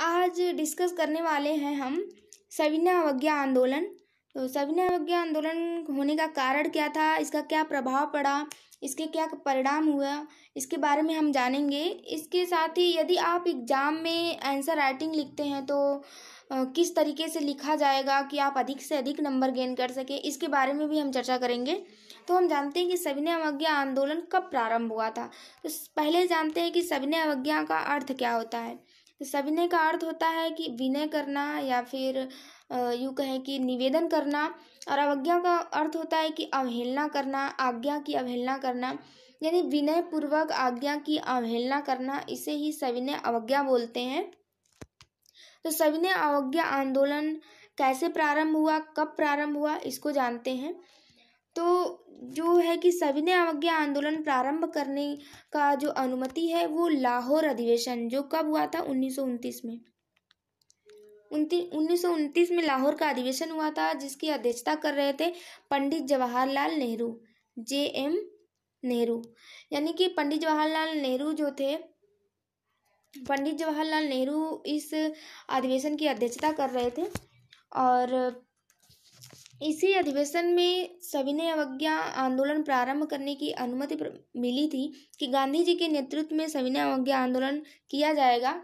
आज डिस्कस करने वाले हैं हम सविनय अवज्ञा आंदोलन तो सविनय अवज्ञा आंदोलन होने का कारण क्या था इसका क्या प्रभाव पड़ा इसके क्या परिणाम हुआ इसके बारे में हम जानेंगे इसके साथ ही यदि आप एग्ज़ाम में आंसर राइटिंग लिखते हैं तो किस तरीके से लिखा जाएगा कि आप अधिक से अधिक नंबर गेन कर सके इसके बारे में भी हम चर्चा करेंगे तो हम जानते हैं कि सविनय अवज्ञा आंदोलन कब प्रारंभ हुआ था तो पहले जानते हैं कि सविनय अवज्ञा का अर्थ क्या होता है तो सविनय का अर्थ होता है कि विनय करना या फिर यूँ कहें कि निवेदन करना और अवज्ञा का अर्थ होता है कि अवहेलना करना आज्ञा की अवहेलना करना यानी विनय पूर्वक आज्ञा की अवहेलना करना इसे ही सविनय अवज्ञा बोलते हैं तो सविनय अवज्ञा आंदोलन कैसे प्रारंभ हुआ कब प्रारंभ हुआ इसको जानते हैं तो जो है कि सविनय अवज्ञा आंदोलन प्रारंभ करने का जो अनुमति है वो लाहौर अधिवेशन जो कब हुआ था उन्नीस में उन्नीस में लाहौर का अधिवेशन हुआ था जिसकी अध्यक्षता कर रहे थे पंडित जवाहरलाल नेहरू जे एम नेहरू यानी कि पंडित जवाहरलाल नेहरू जो थे पंडित जवाहरलाल नेहरू इस अधिवेशन की अध्यक्षता कर रहे थे और इसी अधिवेशन में सविनय अवज्ञा आंदोलन प्रारंभ करने की अनुमति मिली थी कि गांधी जी के नेतृत्व में सविनय अवज्ञा आंदोलन किया जाएगा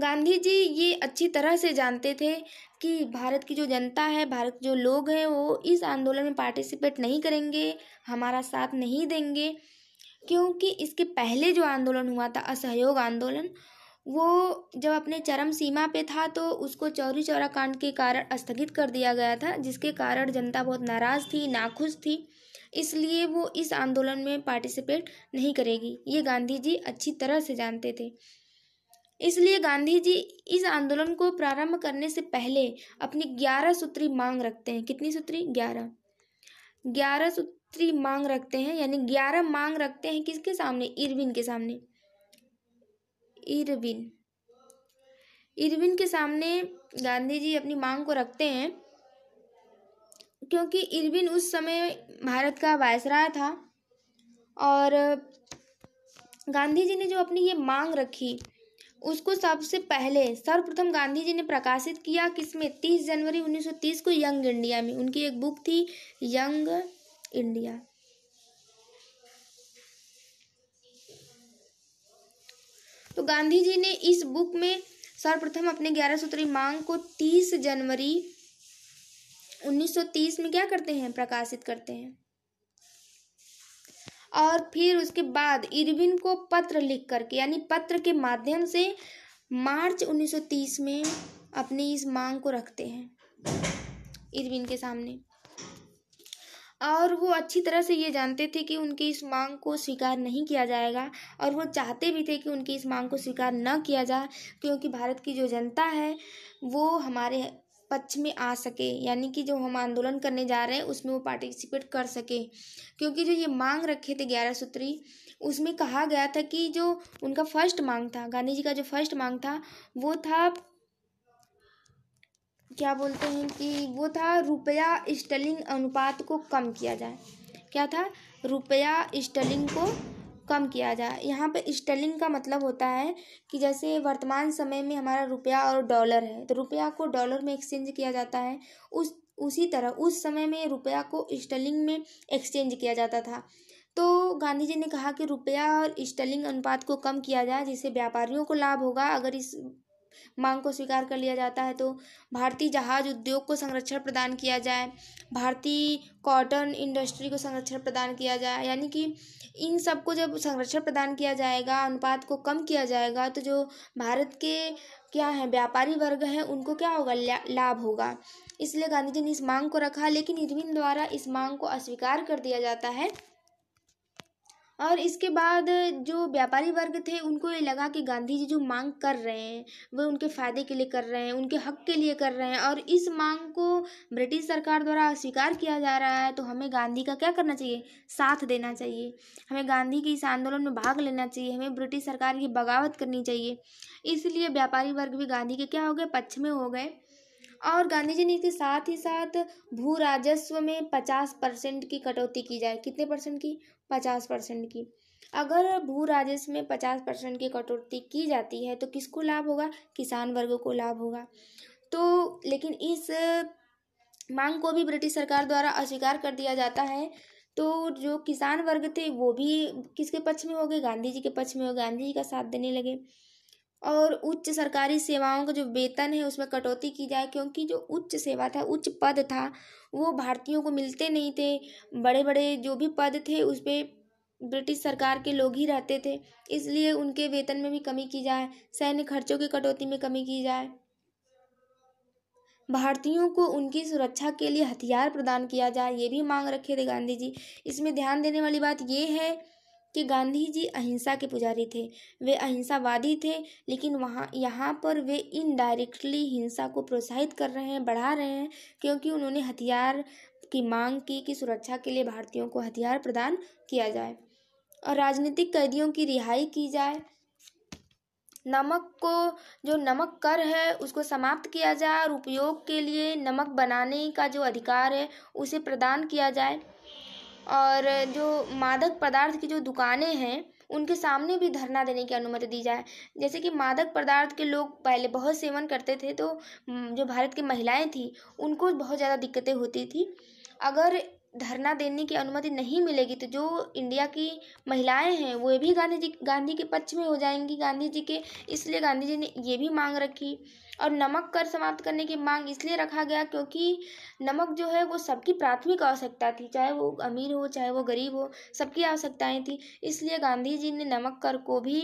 गांधी जी ये अच्छी तरह से जानते थे कि भारत की जो जनता है भारत के जो लोग हैं वो इस आंदोलन में पार्टिसिपेट नहीं करेंगे हमारा साथ नहीं देंगे क्योंकि इसके पहले जो आंदोलन हुआ था असहयोग आंदोलन वो जब अपने चरम सीमा पे था तो उसको चौरी चौरा कांड के कारण स्थगित कर दिया गया था जिसके कारण जनता बहुत नाराज़ थी नाखुश थी इसलिए वो इस आंदोलन में पार्टिसिपेट नहीं करेगी ये गांधी जी अच्छी तरह से जानते थे इसलिए गांधी जी इस आंदोलन को प्रारंभ करने से पहले अपनी ग्यारह सूत्री मांग रखते हैं कितनी सूत्री ग्यारह ग्यारह सूत्री मांग रखते हैं यानी ग्यारह मांग रखते हैं किसके सामने इरविन के सामने इरविन इरविन के सामने गांधी जी अपनी मांग को रखते हैं क्योंकि इरविन उस समय भारत का वायसराय था और गांधी जी ने जो अपनी ये मांग रखी उसको सबसे पहले सर्वप्रथम गांधी जी ने प्रकाशित किया किसमें तीस जनवरी 1930 को यंग इंडिया में उनकी एक बुक थी यंग इंडिया तो गांधी जी ने इस बुक में सर्वप्रथम अपने ग्यारह सूत्री मांग को तीस जनवरी 1930 में क्या करते हैं प्रकाशित करते हैं और फिर उसके बाद इरविन को पत्र लिख करके यानी पत्र के माध्यम से मार्च 1930 में अपनी इस मांग को रखते हैं इरविन के सामने और वो अच्छी तरह से ये जानते थे कि उनकी इस मांग को स्वीकार नहीं किया जाएगा और वो चाहते भी थे कि उनकी इस मांग को स्वीकार न किया जाए क्योंकि भारत की जो जनता है वो हमारे पक्ष में आ सके यानी कि जो हम आंदोलन करने जा रहे हैं उसमें वो पार्टिसिपेट कर सके क्योंकि जो ये मांग रखे थे ग्यारह सूत्री उसमें कहा गया था कि जो उनका फर्स्ट मांग था गांधी जी का जो फर्स्ट मांग था वो था क्या बोलते हैं कि वो था रुपया स्टलिंग अनुपात को कम किया जाए क्या था रुपया स्टलिंग को कम किया जाए यहाँ पे स्टलिंग का मतलब होता है कि जैसे वर्तमान समय में हमारा रुपया और डॉलर है तो रुपया को डॉलर में एक्सचेंज किया जाता है उस उसी तरह उस समय में रुपया को स्टलिंग में एक्सचेंज किया जाता था तो गांधी जी ने कहा कि रुपया और स्टलिंग अनुपात को कम किया जाए जिससे व्यापारियों को लाभ होगा अगर इस मांग को स्वीकार कर लिया जाता है तो भारतीय जहाज उद्योग को संरक्षण प्रदान किया जाए भारतीय कॉटन इंडस्ट्री को संरक्षण प्रदान किया जाए यानी कि इन सबको जब संरक्षण प्रदान किया जाएगा अनुपात को कम किया जाएगा तो जो भारत के क्या है व्यापारी वर्ग हैं उनको क्या होगा लाभ होगा इसलिए गांधी जी ने इस मांग को रखा लेकिन इरविन द्वारा इस मांग को अस्वीकार कर दिया जाता है और इसके बाद जो व्यापारी वर्ग थे उनको ये लगा कि गांधी जी जो मांग कर रहे हैं वो उनके फ़ायदे के लिए कर रहे हैं उनके हक के लिए कर रहे हैं और इस मांग को ब्रिटिश सरकार द्वारा स्वीकार किया जा रहा है तो हमें गांधी का क्या करना चाहिए साथ देना चाहिए हमें गांधी के इस आंदोलन में भाग लेना चाहिए हमें ब्रिटिश सरकार की बगावत करनी चाहिए इसलिए व्यापारी वर्ग भी गांधी के क्या हो गए पक्ष में हो गए और गांधी जी ने इसके साथ ही साथ भू राजस्व में पचास परसेंट की कटौती की जाए कितने परसेंट की पचास परसेंट की अगर भू राजस्व में पचास परसेंट की कटौती की जाती है तो किसको लाभ होगा किसान वर्ग को लाभ होगा तो लेकिन इस मांग को भी ब्रिटिश सरकार द्वारा अस्वीकार कर दिया जाता है तो जो किसान वर्ग थे वो भी किसके पक्ष में हो गए गांधी जी के पक्ष में हो गांधी जी का साथ देने लगे और उच्च सरकारी सेवाओं का जो वेतन है उसमें कटौती की जाए क्योंकि जो उच्च सेवा था उच्च पद था वो भारतीयों को मिलते नहीं थे बड़े बड़े जो भी पद थे उस पर ब्रिटिश सरकार के लोग ही रहते थे इसलिए उनके वेतन में भी कमी की जाए सैन्य खर्चों की कटौती में कमी की जाए भारतीयों को उनकी सुरक्षा के लिए हथियार प्रदान किया जाए ये भी मांग रखे थे गांधी जी इसमें ध्यान देने वाली बात ये है कि गांधी जी अहिंसा के पुजारी थे वे अहिंसावादी थे लेकिन वहाँ यहाँ पर वे इनडायरेक्टली हिंसा को प्रोत्साहित कर रहे हैं बढ़ा रहे हैं क्योंकि उन्होंने हथियार की मांग की कि सुरक्षा के लिए भारतीयों को हथियार प्रदान किया जाए और राजनीतिक कैदियों की रिहाई की जाए नमक को जो नमक कर है उसको समाप्त किया जाए और उपयोग के लिए नमक बनाने का जो अधिकार है उसे प्रदान किया जाए और जो मादक पदार्थ की जो दुकानें हैं उनके सामने भी धरना देने की अनुमति दी जाए जैसे कि मादक पदार्थ के लोग पहले बहुत सेवन करते थे तो जो भारत की महिलाएं थी उनको बहुत ज़्यादा दिक्कतें होती थी अगर धरना देने की अनुमति नहीं मिलेगी तो जो इंडिया की महिलाएं हैं वे भी गांधी जी गांधी के पक्ष में हो जाएंगी गांधी जी के इसलिए गांधी जी ने ये भी मांग रखी और नमक कर समाप्त करने की मांग इसलिए रखा गया क्योंकि नमक जो है वो सबकी प्राथमिक आवश्यकता थी चाहे वो अमीर हो चाहे वो गरीब हो सबकी आवश्यकताएँ थी इसलिए गांधी जी ने नमक कर को भी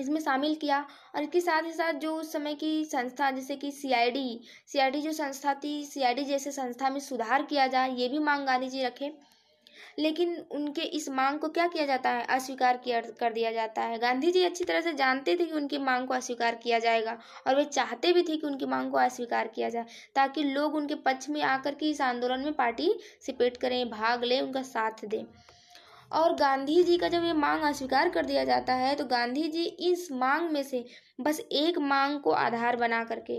इसमें शामिल किया और इसके साथ ही साथ जो उस समय की संस्था जैसे कि सीआईडी सीआईडी जो संस्था थी सीआईडी जैसे संस्था में सुधार किया जाए ये भी मांग गांधी जी रखे लेकिन उनके इस मांग को क्या किया जाता है अस्वीकार किया कर दिया जाता है गांधी जी अच्छी तरह से जानते थे कि उनकी मांग को अस्वीकार किया जाएगा और वे चाहते भी थे कि उनकी मांग को अस्वीकार किया जाए ताकि लोग उनके पक्ष में आकर के इस आंदोलन में पार्टी सिपेट करें भाग लें उनका साथ दें और गांधी जी का जब ये मांग अस्वीकार कर दिया जाता है तो गांधी जी इस मांग में से बस एक मांग को आधार बना करके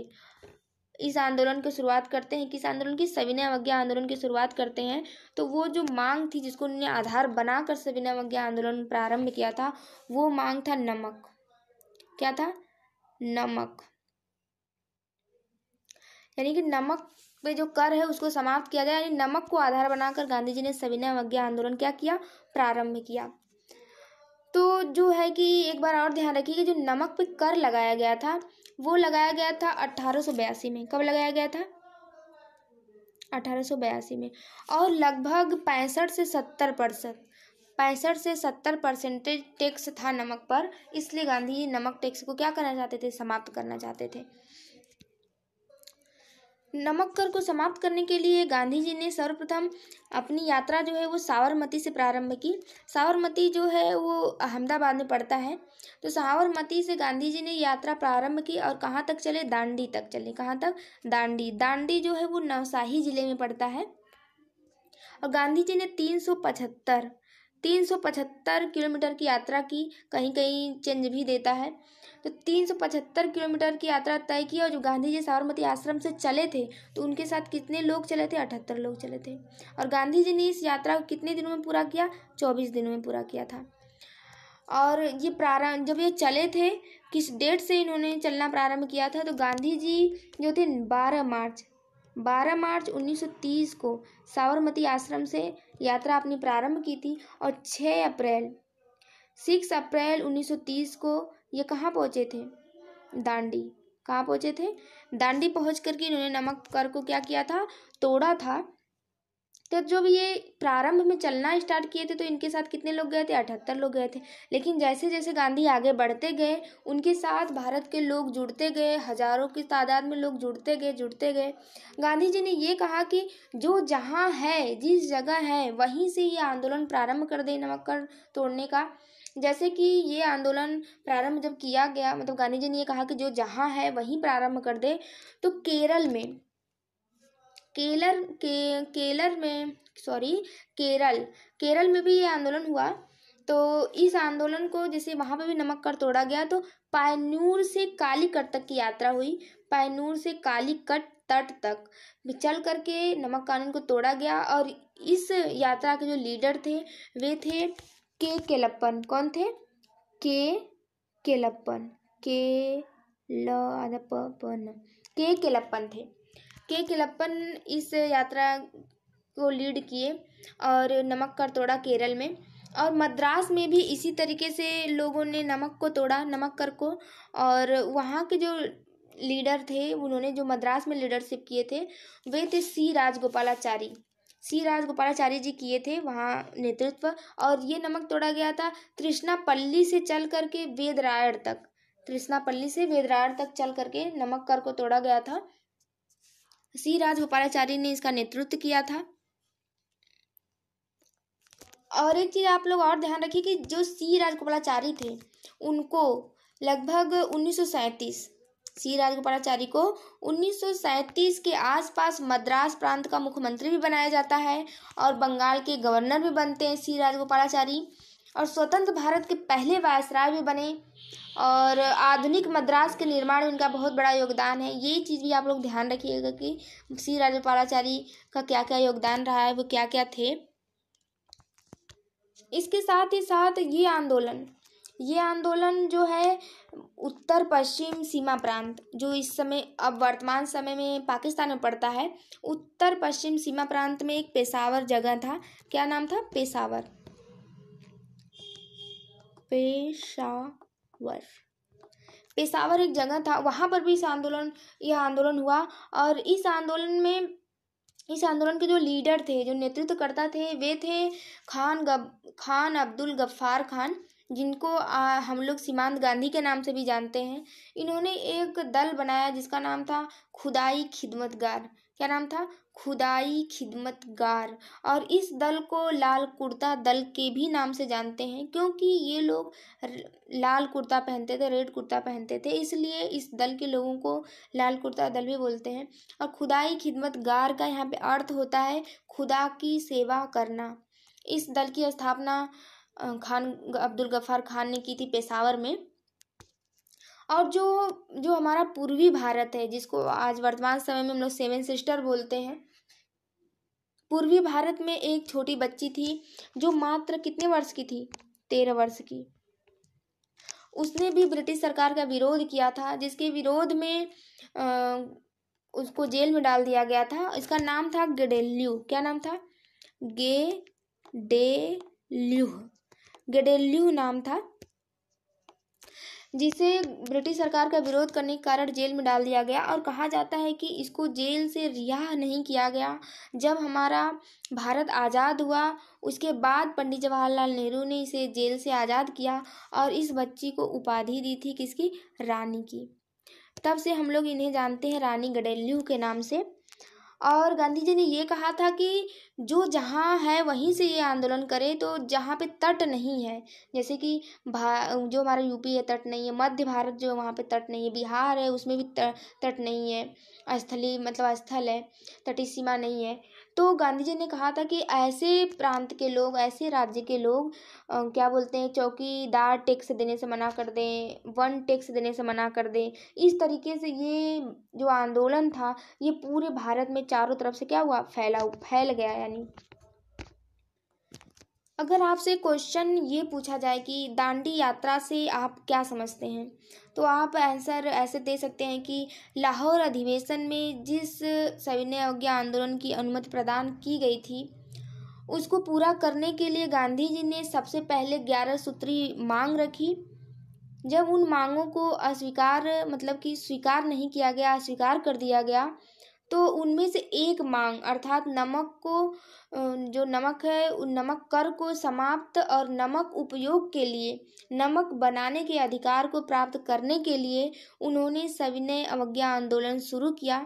इस आंदोलन की शुरुआत करते हैं किस आंदोलन की सविनय अवज्ञा आंदोलन की शुरुआत करते हैं तो वो जो मांग थी जिसको उन्होंने आधार बनाकर सविनय अवज्ञा आंदोलन प्रारंभ किया था वो मांग था नमक क्या था नमक यानी कि नमक पे जो कर है उसको समाप्त किया गया यानी नमक को आधार बनाकर गांधी जी ने सविनय अवज्ञा आंदोलन क्या किया प्रारंभ किया तो जो है कि एक बार और ध्यान रखिए कि जो नमक पे कर लगाया गया था वो लगाया गया था अट्ठारह में कब लगाया गया था अठारह में और लगभग पैंसठ से सत्तर परसेंट पैंसठ से सत्तर परसेंटेज टैक्स था नमक पर इसलिए गांधी जी नमक टैक्स को क्या करना चाहते थे समाप्त करना चाहते थे नमक कर को समाप्त करने के लिए गांधी जी ने सर्वप्रथम अपनी यात्रा जो है वो सावरमती से प्रारंभ की सावरमती जो है वो अहमदाबाद में पड़ता है तो सावरमती से गांधी जी ने यात्रा प्रारंभ की और कहाँ तक चले दांडी तक चले कहाँ तक दांडी दांडी जो है वो नवसाही जिले में पड़ता है और गांधी जी ने तीन सौ पचहत्तर तीन सौ पचहत्तर किलोमीटर की यात्रा की कहीं कहीं चेंज भी देता है तो तीन सौ पचहत्तर किलोमीटर की यात्रा तय की और जो गांधी जी साबरमती आश्रम से चले थे तो उनके साथ कितने लोग चले थे अठहत्तर लोग चले थे और गांधी जी ने इस यात्रा को कितने दिनों में पूरा किया चौबीस दिनों में पूरा किया था और ये प्रारंभ जब ये चले थे किस डेट से इन्होंने चलना प्रारंभ किया था तो गांधी जी जो थे बारह मार्च बारह मार्च उन्नीस सौ तीस को साबरमती आश्रम से यात्रा अपनी प्रारंभ की थी और छः अप्रैल सिक्स अप्रैल उन्नीस सौ तीस को ये कहाँ पहुँचे थे दांडी कहाँ पहुँचे थे दांडी पहुँच करके इन्होंने नमक कर को क्या किया था तोड़ा था तो जब ये प्रारंभ में चलना स्टार्ट किए थे तो इनके साथ कितने लोग गए थे अठहत्तर लोग गए थे लेकिन जैसे जैसे गांधी आगे बढ़ते गए उनके साथ भारत के लोग जुड़ते गए हजारों की तादाद में लोग जुड़ते गए जुड़ते गए गांधी जी ने ये कहा कि जो जहाँ है जिस जगह है वहीं से ये आंदोलन प्रारंभ कर दे कर तोड़ने का जैसे कि ये आंदोलन प्रारंभ जब किया गया मतलब गांधी जी ने ये कहा कि जो जहाँ है वहीं प्रारंभ कर दे तो केरल में केलर के केलर में सॉरी केरल केरल में भी ये आंदोलन हुआ तो इस आंदोलन को जैसे वहाँ पर भी नमक कर तोड़ा गया तो पायनूर से कालीकट तक की यात्रा हुई पायनूर से कालीकट तट तक चल करके नमक कानून को तोड़ा गया और इस यात्रा के जो लीडर थे वे थे के केलप्पन कौन थे के केलप्पन के लपन के केलप्पन थे के किलप्पन इस यात्रा को लीड किए और नमक कर तोड़ा केरल में और मद्रास में भी इसी तरीके से लोगों ने नमक को तोड़ा नमक कर को और वहाँ के जो लीडर थे उन्होंने जो मद्रास में लीडरशिप किए थे वे थे सी राजगोपालाचारी सी राजगोपालाचारी जी किए थे वहाँ नेतृत्व और ये नमक तोड़ा गया था तृष्णापल्ली से चल करके वेदरायण तक तृष्णापल्ली से वेदरायण तक चल करके नमक कर को तोड़ा गया था सी राजगोपालाचारी ने इसका नेतृत्व किया था और एक चीज़ आप लोग और ध्यान रखिए कि जो सी राजगोपालाचारी थे उनको लगभग उन्नीस सी राजगोपालाचारी को उन्नीस के आसपास मद्रास प्रांत का मुख्यमंत्री भी बनाया जाता है और बंगाल के गवर्नर भी बनते हैं सी राजगोपालाचारी और स्वतंत्र भारत के पहले वायसराय भी बने और आधुनिक मद्रास के निर्माण में इनका बहुत बड़ा योगदान है ये चीज़ भी आप लोग ध्यान रखिएगा कि सी राजोपालाचारी का क्या क्या योगदान रहा है वो क्या क्या थे इसके साथ ही साथ ये आंदोलन ये आंदोलन जो है उत्तर पश्चिम सीमा प्रांत जो इस समय अब वर्तमान समय में पाकिस्तान में पड़ता है उत्तर पश्चिम सीमा प्रांत में एक पेशावर जगह था क्या नाम था पेशावर पेशा पेशावर पेशावर एक जगह था वहाँ पर भी इस आंदोलन यह आंदोलन हुआ और इस आंदोलन में इस आंदोलन के जो लीडर थे जो नेतृत्वकर्ता थे वे थे खान गब खान अब्दुल गफ्फार खान जिनको आ, हम लोग सीमांत गांधी के नाम से भी जानते हैं इन्होंने एक दल बनाया जिसका नाम था खुदाई खिदमतगार क्या नाम था खुदाई खिदमतगार और इस दल को लाल कुर्ता दल के भी नाम से जानते हैं क्योंकि ये लोग लाल कुर्ता पहनते थे रेड कुर्ता पहनते थे इसलिए इस दल के लोगों को लाल कुर्ता दल भी बोलते हैं और खुदाई खिदमतगार का यहाँ पे अर्थ होता है खुदा की सेवा करना इस दल की स्थापना खान अब्दुल गफ्फार खान ने की थी पेशावर में और जो जो हमारा पूर्वी भारत है जिसको आज वर्तमान समय में हम लोग सेवन सिस्टर बोलते हैं पूर्वी भारत में एक छोटी बच्ची थी जो मात्र कितने वर्ष की थी तेरह वर्ष की उसने भी ब्रिटिश सरकार का विरोध किया था जिसके विरोध में आ, उसको जेल में डाल दिया गया था इसका नाम था गडेल्यू क्या नाम था गे डे ल्यू गडेल्यू नाम था जिसे ब्रिटिश सरकार का विरोध करने के कारण जेल में डाल दिया गया और कहा जाता है कि इसको जेल से रिहा नहीं किया गया जब हमारा भारत आज़ाद हुआ उसके बाद पंडित जवाहरलाल नेहरू ने इसे जेल से आज़ाद किया और इस बच्ची को उपाधि दी थी किसकी रानी की तब से हम लोग इन्हें जानते हैं रानी गडेल्यू के नाम से और गांधी जी ने ये कहा था कि जो जहाँ है वहीं से ये आंदोलन करे तो जहाँ पे तट नहीं है जैसे कि भा जो हमारा यूपी है तट नहीं है मध्य भारत जो वहाँ पे तट नहीं है बिहार है उसमें भी तट नहीं है स्थली मतलब स्थल है तटीय सीमा नहीं है तो गांधी जी ने कहा था कि ऐसे प्रांत के लोग ऐसे राज्य के लोग क्या बोलते हैं चौकीदार टैक्स देने से मना कर दें वन टैक्स देने से मना कर दें इस तरीके से ये जो आंदोलन था ये पूरे भारत में चारों तरफ से क्या हुआ फैला फैल गया यानी अगर आपसे क्वेश्चन ये पूछा जाए कि दांडी यात्रा से आप क्या समझते हैं तो आप आंसर ऐसे दे सकते हैं कि लाहौर अधिवेशन में जिस सविनय अवज्ञा आंदोलन की अनुमति प्रदान की गई थी उसको पूरा करने के लिए गांधी जी ने सबसे पहले ग्यारह सूत्री मांग रखी जब उन मांगों को अस्वीकार मतलब कि स्वीकार नहीं किया गया अस्वीकार कर दिया गया तो उनमें से एक मांग अर्थात नमक को जो नमक है नमक कर को समाप्त और नमक उपयोग के लिए नमक बनाने के अधिकार को प्राप्त करने के लिए उन्होंने सविनय अवज्ञा आंदोलन शुरू किया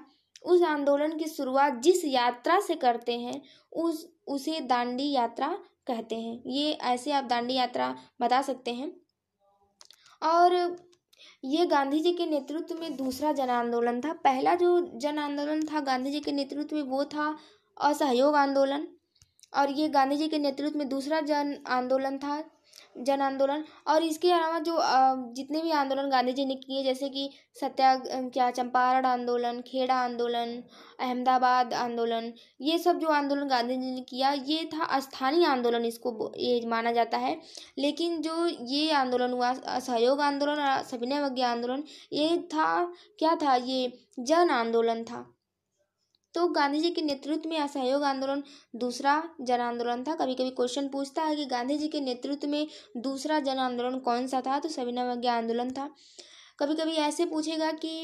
उस आंदोलन की शुरुआत जिस यात्रा से करते हैं उस उसे दांडी यात्रा कहते हैं ये ऐसे आप दांडी यात्रा बता सकते हैं और ये गांधी जी के नेतृत्व में दूसरा जन आंदोलन था पहला जो जन आंदोलन था गांधी जी के नेतृत्व में वो था असहयोग आंदोलन और ये गांधी जी के नेतृत्व में दूसरा जन आंदोलन था जन आंदोलन और इसके अलावा जो जितने भी आंदोलन गांधी जी ने किए जैसे कि सत्या क्या चंपारण आंदोलन खेड़ा आंदोलन अहमदाबाद आंदोलन ये सब जो आंदोलन गांधी जी ने किया ये था स्थानीय आंदोलन इसको ये माना जाता है लेकिन जो ये आंदोलन हुआ असहयोग आंदोलन और सविनय आंदोलन ये था क्या था ये जन आंदोलन था तो गांधी जी के नेतृत्व में असहयोग आंदोलन दूसरा जन आंदोलन था कभी कभी क्वेश्चन पूछता है कि गांधी जी के नेतृत्व में दूसरा जन आंदोलन कौन सा था तो सविनय अवज्ञा आंदोलन था कभी कभी ऐसे पूछेगा कि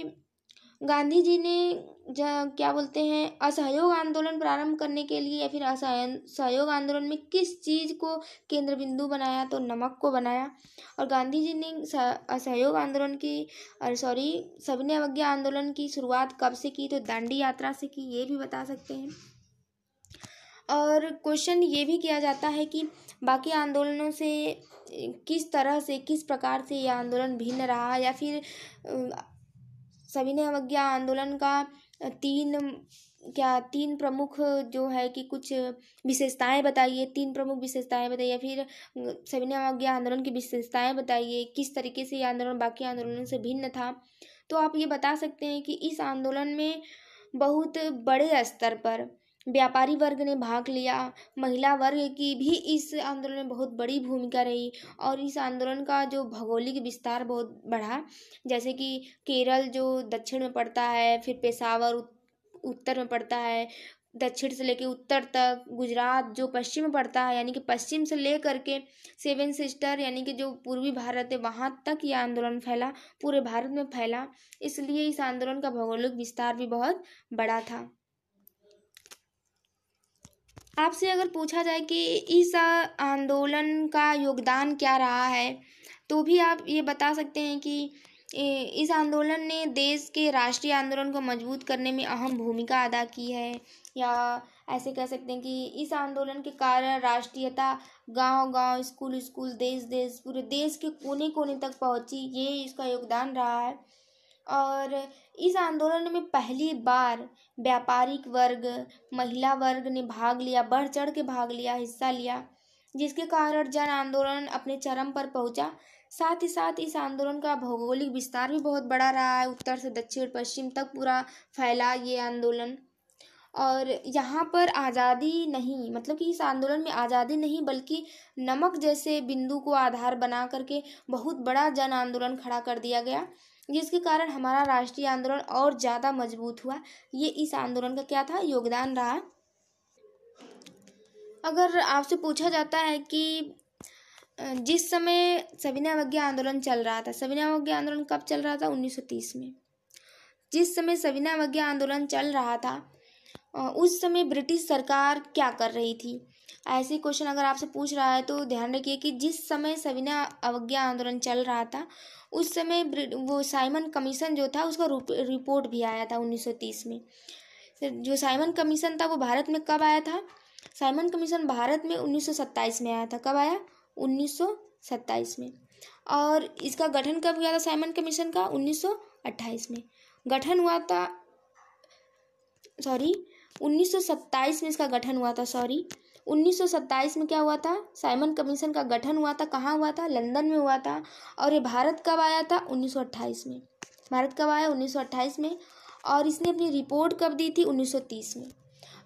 गांधी जी ने क्या बोलते हैं असहयोग आंदोलन प्रारंभ करने के लिए या फिर असहयोग आंदोलन में किस चीज़ को केंद्र बिंदु बनाया तो नमक को बनाया और गांधी जी ने असहयोग आंदोलन की और सॉरी सविनय अवज्ञा आंदोलन की शुरुआत कब से की तो दांडी यात्रा से की ये भी बता सकते हैं और क्वेश्चन ये भी किया जाता है कि बाकी आंदोलनों से किस तरह से किस प्रकार से यह आंदोलन भिन्न रहा या फिर सविनय अवज्ञा आंदोलन का तीन क्या तीन प्रमुख जो है कि कुछ विशेषताएं बताइए तीन प्रमुख विशेषताएं बताइए फिर सविनय अवज्ञा आंदोलन की विशेषताएं बताइए किस तरीके से ये आंदोलन बाकी आंदोलन से भिन्न था तो आप ये बता सकते हैं कि इस आंदोलन में बहुत बड़े स्तर पर व्यापारी वर्ग ने भाग लिया महिला वर्ग की भी इस आंदोलन में बहुत बड़ी भूमिका रही और इस आंदोलन का जो भौगोलिक विस्तार बहुत बढ़ा जैसे कि केरल जो दक्षिण में पड़ता है फिर पेशावर उत्तर में पड़ता है दक्षिण से लेकर उत्तर तक गुजरात जो पश्चिम में पड़ता है यानी कि पश्चिम से ले करके सेवन सिस्टर यानी कि जो पूर्वी भारत है वहाँ तक यह आंदोलन फैला पूरे भारत में फैला इसलिए इस आंदोलन का भौगोलिक विस्तार भी बहुत बड़ा था आपसे अगर पूछा जाए कि इस आंदोलन का योगदान क्या रहा है तो भी आप ये बता सकते हैं कि इस आंदोलन ने देश के राष्ट्रीय आंदोलन को मजबूत करने में अहम भूमिका अदा की है या ऐसे कह सकते हैं कि इस आंदोलन के कारण राष्ट्रीयता गांव गांव स्कूल स्कूल देश देश पूरे देश के कोने कोने तक पहुंची ये इसका योगदान रहा है और इस आंदोलन में पहली बार व्यापारिक वर्ग महिला वर्ग ने भाग लिया बढ़ चढ़ के भाग लिया हिस्सा लिया जिसके कारण जन आंदोलन अपने चरम पर पहुंचा साथ ही साथ इस आंदोलन का भौगोलिक विस्तार भी बहुत बड़ा रहा है उत्तर से दक्षिण पश्चिम तक पूरा फैला ये आंदोलन और यहाँ पर आज़ादी नहीं मतलब कि इस आंदोलन में आज़ादी नहीं बल्कि नमक जैसे बिंदु को आधार बना करके बहुत बड़ा जन आंदोलन खड़ा कर दिया गया जिसके कारण हमारा राष्ट्रीय आंदोलन और ज़्यादा मजबूत हुआ ये इस आंदोलन का क्या था योगदान रहा अगर आपसे पूछा जाता है कि जिस समय सविनय आंदोलन चल रहा था सविनय आंदोलन कब चल रहा था 1930 में जिस समय सविनय आंदोलन चल रहा था उस समय ब्रिटिश सरकार क्या कर रही थी ऐसे क्वेश्चन अगर आपसे पूछ रहा है तो ध्यान रखिए कि जिस समय सविना अवज्ञा आंदोलन चल रहा था उस समय वो साइमन कमीशन जो था उसका रिपोर्ट भी आया था 1930 में जो साइमन कमीशन था वो भारत में कब आया था साइमन कमीशन भारत में 1927 में आया था कब आया 1927 में और इसका गठन कब हुआ था साइमन कमीशन का 1928 में गठन हुआ था सॉरी 1927 में इसका गठन हुआ था सॉरी उन्नीस में क्या हुआ था साइमन कमीशन का गठन हुआ था कहाँ हुआ था लंदन में हुआ था और ये भारत कब आया था 1928 में भारत कब आया 1928 में और इसने अपनी रिपोर्ट कब दी थी 1930 में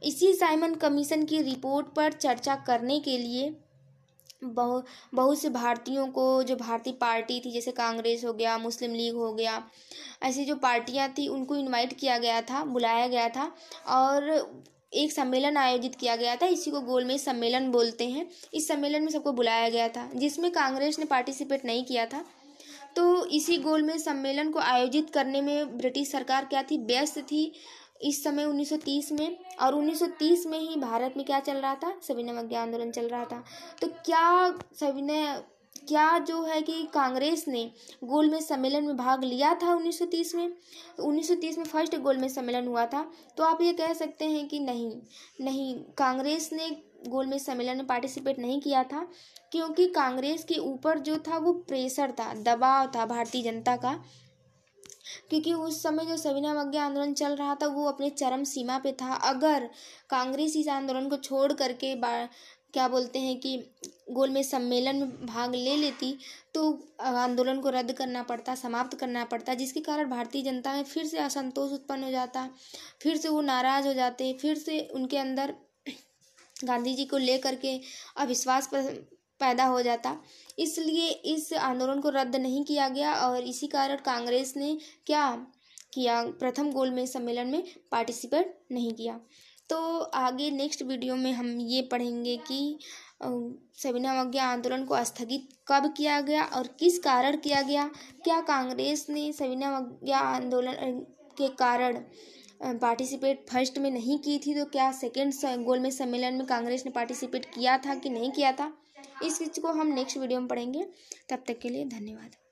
इसी साइमन कमीशन की रिपोर्ट पर चर्चा करने के लिए बहु बहुत से भारतीयों को जो भारतीय पार्टी थी जैसे कांग्रेस हो गया मुस्लिम लीग हो गया ऐसी जो पार्टियां थी उनको इनवाइट किया गया था बुलाया गया था और एक सम्मेलन आयोजित किया गया था इसी को गोलमेज सम्मेलन बोलते हैं इस सम्मेलन में सबको बुलाया गया था जिसमें कांग्रेस ने पार्टिसिपेट नहीं किया था तो इसी गोलमेज सम्मेलन को आयोजित करने में ब्रिटिश सरकार क्या थी व्यस्त थी इस समय 1930 में और 1930 में ही भारत में क्या चल रहा था सविनय अवज्ञा आंदोलन चल रहा था तो क्या सविनय क्या जो है कि कांग्रेस ने गोलमेज सम्मेलन में भाग लिया था 1930 में 1930 में फर्स्ट गोलमेज सम्मेलन हुआ था तो आप ये कह सकते हैं कि नहीं नहीं कांग्रेस ने गोलमेज सम्मेलन में पार्टिसिपेट नहीं किया था क्योंकि कांग्रेस के ऊपर जो था वो प्रेशर था दबाव था भारतीय जनता का क्योंकि उस समय जो सविनामज्ञा आंदोलन चल रहा था वो अपने चरम सीमा पे था अगर कांग्रेस इस आंदोलन को छोड़ करके क्या बोलते हैं कि गोलमेज सम्मेलन में भाग ले लेती तो आंदोलन को रद्द करना पड़ता समाप्त करना पड़ता जिसके कारण भारतीय जनता में फिर से असंतोष उत्पन्न हो जाता फिर से वो नाराज़ हो जाते फिर से उनके अंदर गांधी जी को लेकर के अविश्वास पैदा हो जाता इसलिए इस आंदोलन को रद्द नहीं किया गया और इसी कारण कांग्रेस ने क्या किया प्रथम गोलमेज सम्मेलन में पार्टिसिपेट नहीं किया तो आगे नेक्स्ट वीडियो में हम ये पढ़ेंगे कि सविनय अवज्ञा आंदोलन को स्थगित कब किया गया और किस कारण किया गया क्या कांग्रेस ने सविनय अवज्ञा आंदोलन के कारण पार्टिसिपेट फर्स्ट में नहीं की थी तो क्या सेकेंड गोल में सम्मेलन में कांग्रेस ने पार्टिसिपेट किया था कि नहीं किया था इस चीज़ को हम नेक्स्ट वीडियो में पढ़ेंगे तब तक के लिए धन्यवाद